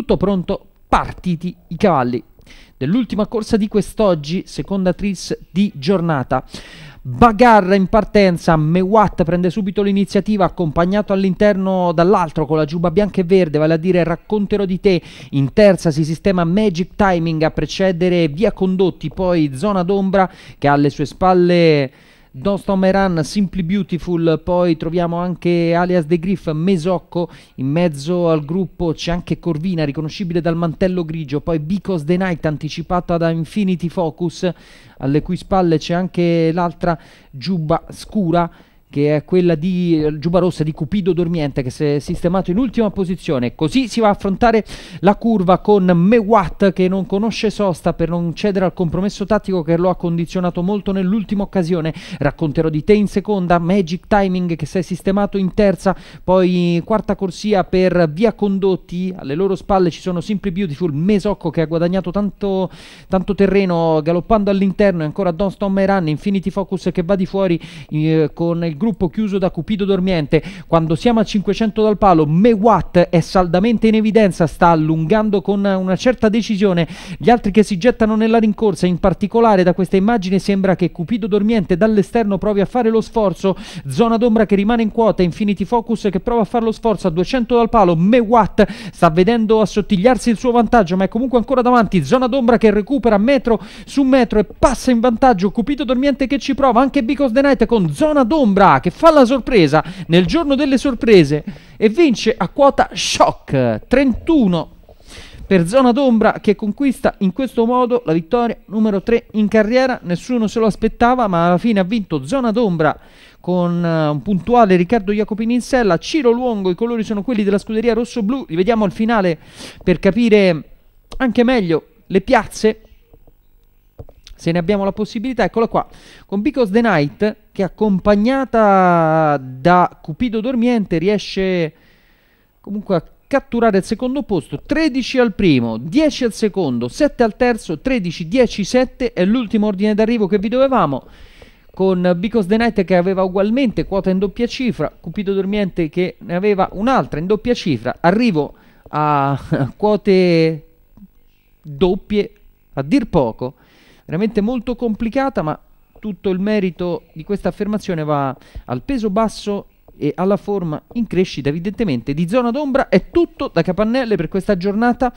Tutto pronto, partiti i cavalli. Dell'ultima corsa di quest'oggi, seconda tris di giornata. Bagarra in partenza, Mewat prende subito l'iniziativa, accompagnato all'interno dall'altro con la giubba bianca e verde, vale a dire racconterò di te. In terza si sistema Magic Timing a precedere Via Condotti, poi Zona d'Ombra che ha alle sue spalle Don't Stop My Run, Simply Beautiful, poi troviamo anche alias The Griff, Mesocco, in mezzo al gruppo c'è anche Corvina, riconoscibile dal mantello grigio, poi Because the Night, anticipata da Infinity Focus, alle cui spalle c'è anche l'altra giubba scura, che è quella di eh, Giuba Rossa di Cupido Dormiente che si è sistemato in ultima posizione. Così si va a affrontare la curva con Mewat che non conosce sosta per non cedere al compromesso tattico che lo ha condizionato molto nell'ultima occasione. Racconterò di te in seconda, Magic Timing che si è sistemato in terza, poi quarta corsia per Via Condotti, alle loro spalle ci sono Simply Beautiful, Mesocco che ha guadagnato tanto, tanto terreno galoppando all'interno e ancora Don Stone Meran, Infinity Focus che va di fuori eh, con il gruppo chiuso da Cupido Dormiente. Quando siamo a 500 dal palo, Mewatt è saldamente in evidenza, sta allungando con una certa decisione gli altri che si gettano nella rincorsa, in particolare da questa immagine sembra che Cupido Dormiente dall'esterno provi a fare lo sforzo, zona d'ombra che rimane in quota, Infinity Focus che prova a fare lo sforzo a 200 dal palo, Mewatt sta vedendo assottigliarsi il suo vantaggio ma è comunque ancora davanti, zona d'ombra che recupera metro su metro e passa in vantaggio, Cupido Dormiente che ci prova, anche Because the Night con zona d'ombra va, che fa la sorpresa nel giorno delle sorprese e vince a quota shock 31 per zona d'ombra che conquista in questo modo la vittoria numero 3 in carriera. Nessuno se lo aspettava, ma alla fine ha vinto zona d'ombra con uh, un puntuale Riccardo Jacopini in sella, Ciro Luongo, i colori sono quelli della scuderia rosso-blu. rivediamo vediamo al finale per capire anche meglio le piazze. Se ne abbiamo la possibilità, eccola qua, con Because the Night che accompagnata da Cupido Dormiente riesce comunque a catturare il secondo posto, 13 al primo, 10 al secondo, 7 al terzo, 13, 10, 7 è l'ultimo ordine d'arrivo che vi dovevamo con Because the Night che aveva ugualmente quota in doppia cifra, Cupido Dormiente che ne aveva un'altra in doppia cifra, arrivo a quote doppie a dir poco, veramente molto complicata ma tutto il merito di questa affermazione va al peso basso e alla forma in crescita evidentemente di zona d'ombra è tutto da Capannelle per questa giornata